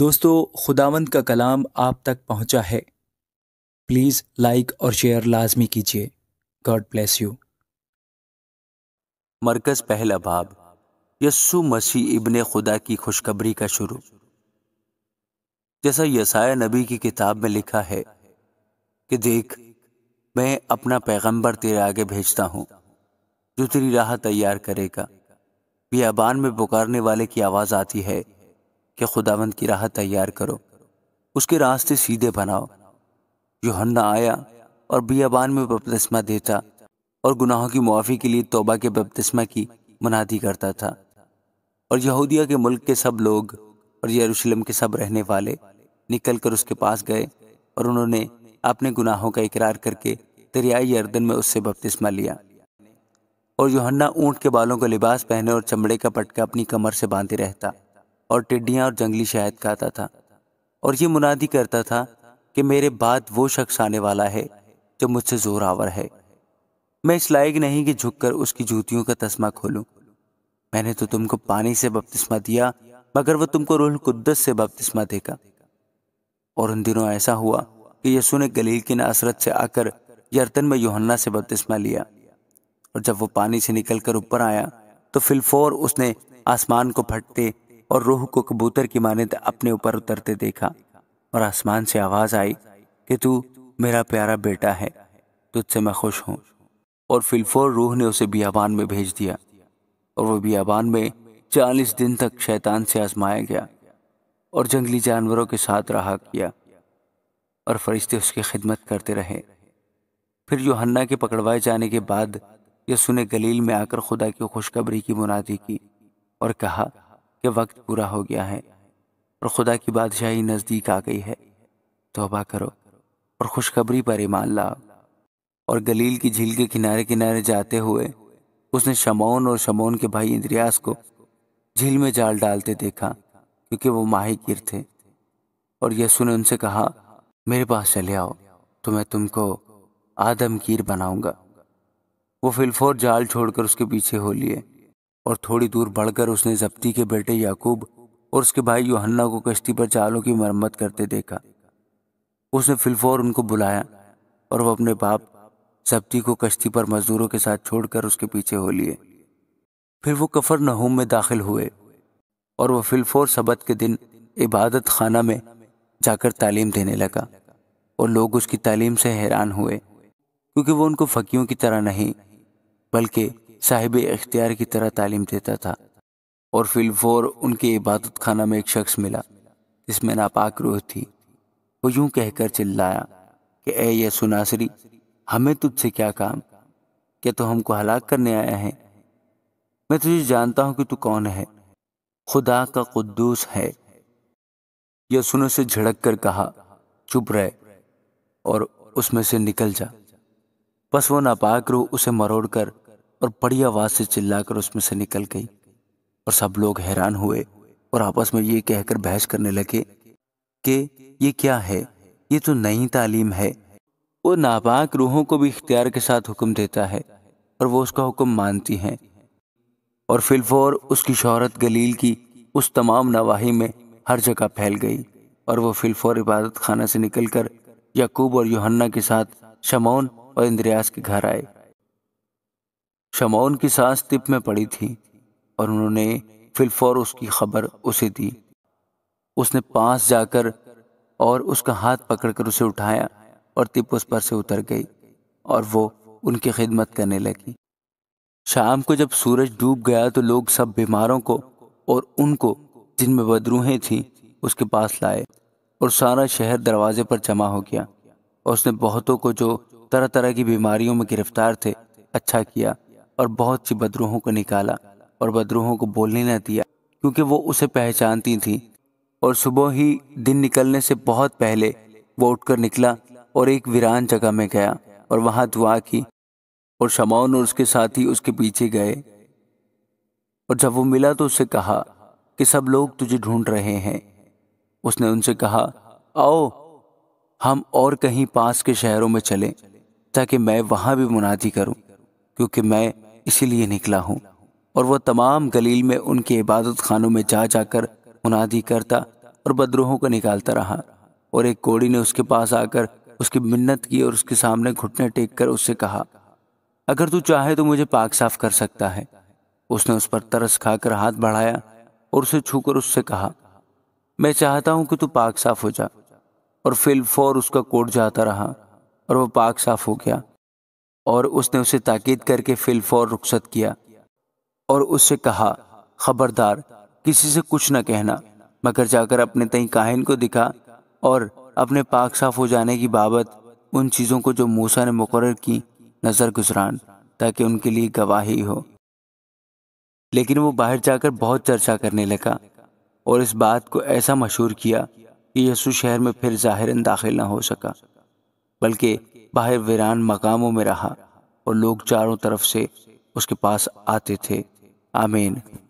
दोस्तों खुदावंद का कलाम आप तक पहुंचा है प्लीज़ लाइक और शेयर लाजमी कीजिए गॉड ब्लेस यू मरकज़ पहला भाव यस्सु मसीह इब्ने खुदा की खुशखबरी का शुरू जैसा यसाया नबी की किताब में लिखा है कि देख मैं अपना पैगंबर तेरे आगे भेजता हूँ जो तेरी राह तैयार करेगा बियाबान में पुकारने वाले की आवाज़ आती है कि खुदावंद की राह तैयार करो उसके रास्ते सीधे बनाओ योहन्ना आया और बियाबान में बपतिस्मा देता और गुनाहों की मुआफ़ी के लिए तोबा के बपतिस्मा की मनादी करता था और यहूदिया के मुल्क के सब लोग और यरूशलेम के सब रहने वाले निकल कर उसके पास गए और उन्होंने अपने गुनाहों का इकरार करके दरियाई यर्दन में उससे बपतिस्मा लिया और योहन्ना ऊँट के बालों का लिबास पहने और चमड़े का पटका अपनी कमर से बांधे रहता और टिड्डियाँ और जंगली शहद खाता था और ये मुनादी करता था कि मेरे बाद वो शख्स आने वाला है जो मुझसे जोर आवर है मैं इस लायक नहीं कि झुककर उसकी जूतियों का तस्मा खोलूं मैंने तो तुमको पानी से बपतिस्मा दिया मगर वो तुमको रोहल कुद्दस से बपतिस्मा देगा और उन दिनों ऐसा हुआ कि यसु ने गलील की नसरत से आकर यर्तन में योहन्ना से बपतिस्मा लिया और जब वो पानी से निकलकर ऊपर आया तो फिलफोर उसने आसमान को फटते और रूह को कबूतर की मानद तो अपने ऊपर उतरते देखा और आसमान से आवाज आई कि तू मेरा प्यारा बेटा है तुझसे मैं खुश हूं और फिलफोर रूह ने उसे बियाबान में भेज दिया और वह बियाबान में चालीस दिन तक शैतान से आजमाया गया और जंगली जानवरों के साथ रहा किया और फरिश्ते उसकी खिदमत करते रहे फिर योहन्ना के पकड़वाए जाने के बाद यसु ने गलील में आकर खुदा की खुशखबरी की मुनादी की और कहा कि वक्त पूरा हो गया है और खुदा की बादशाही नज़दीक आ गई है तोबा करो और खुशखबरी पर ईमान लाओ और गलील की झील के किनारे किनारे जाते हुए उसने शमौन और शमौन के भाई इंद्रियास को झील में जाल डालते देखा क्योंकि वो माहिर थे और यसु ने उनसे कहा मेरे पास चले आओ तो मैं तुमको आदमगीर बनाऊंगा वो फिलफोर जाल छोड़कर उसके पीछे हो लिए और थोड़ी दूर बढ़कर उसने जब्ती के बेटे याकूब और उसके भाई योहन्ना को कश्ती पर चालों की मरम्मत करते देखा उसने फिलफोर उनको बुलाया और वह अपने बाप जब्ती को कश्ती पर मजदूरों के साथ छोड़कर उसके पीछे हो लिए फिर वो कफर नहूम में दाखिल हुए और वह फिलफोर सबत के दिन इबादत खाना में जाकर तालीम देने लगा और लोग उसकी तालीम से हैरान हुए क्योंकि वो उनको फ़कीयों की तरह नहीं बल्कि साहिब इख्तियार की तरह तालीम देता था और फिलफोर उनके इबादत खाना में एक शख्स मिला जिसमें नापाक रूह थी वो यूं कहकर चिल्लाया कि ए ये सुनासरी हमें तुझसे क्या काम क्या तो हमको हलाक करने आया है मैं तुझे जानता हूँ कि तू कौन है खुदा का कुद्दूस है यसुन उसे झड़क कर कहा चुप रहे और उसमें से निकल जा बस वो नापाक रूह उसे मरोड़कर और बड़ी आवाज़ से चिल्लाकर उसमें से निकल गई और सब लोग हैरान हुए और आपस में ये कहकर बहस करने लगे कि ये क्या है ये तो नई तालीम है वो नापाक रूहों को भी इख्तियार के साथ हुक्म देता है और वो उसका हुक्म मानती हैं और फिलफोर उसकी शहरत गलील की उस तमाम नवाही में हर जगह फैल गई और वो फिलफोर इबादत खाना से निकलकर याकूब और योहन्ना के साथ शमौन और इंद्रियास के घर आए शमौन की सांस तिप में पड़ी थी और उन्होंने फिलफौर उसकी खबर उसे दी उसने पास जाकर और उसका हाथ पकड़कर उसे उठाया और तिप उस पर से उतर गई और वो उनकी खिदमत करने लगी शाम को जब सूरज डूब गया तो लोग सब बीमारों को और उनको जिनमें बदरूहें थीं उसके पास लाए और सारा शहर दरवाजे पर जमा हो गया और उसने बहुतों को जो तरह तरह की बीमारियों में गिरफ्तार थे अच्छा किया और बहुत सी बदरूहों को निकाला और बदरूहों को बोलने न दिया क्योंकि वो उसे पहचानती थी और सुबह ही दिन निकलने से बहुत पहले वो उठकर निकला और एक वीरान जगह में गया और वहां दुआ की और शमाउन और उसके साथी उसके पीछे गए और जब वो मिला तो उसे कहा कि सब लोग तुझे ढूंढ रहे हैं उसने उनसे कहा आओ हम और कहीं पास के शहरों में चलें ताकि मैं वहां भी मुनादी करूं क्योंकि मैं इसीलिए निकला हूँ और वह तमाम गलील में उनके इबादत खानों में जा जाकर मुनादी करता और बदरूहों को निकालता रहा और एक कोड़ी ने उसके पास आकर उसकी मिन्नत की और उसके सामने घुटने टेक कर उससे कहा अगर तू चाहे तो मुझे पाक साफ कर सकता है उसने उस पर तरस खाकर हाथ बढ़ाया और उसे छूकर उससे कहा मैं चाहता हूं कि तू पाक साफ हो जा और फिल फौर उसका कोट जाता रहा और वह पाक साफ हो गया और उसने उसे ताकीद करके फिलफौर रुखसत किया और उससे कहा खबरदार किसी से कुछ न कहना मगर जाकर अपने तई काहिन को दिखा और अपने पाक साफ हो जाने की बाबत उन चीज़ों को जो मूसा ने मुकर की नज़र गुजरान ताकि उनके लिए गवाही हो लेकिन वो बाहर जाकर बहुत चर्चा करने लगा और इस बात को ऐसा मशहूर किया कि यसु शहर में फिर जाहिर दाखिल ना हो सका बल्कि बाहर वीरान मकामों में रहा और लोग चारों तरफ से उसके पास आते थे आमीन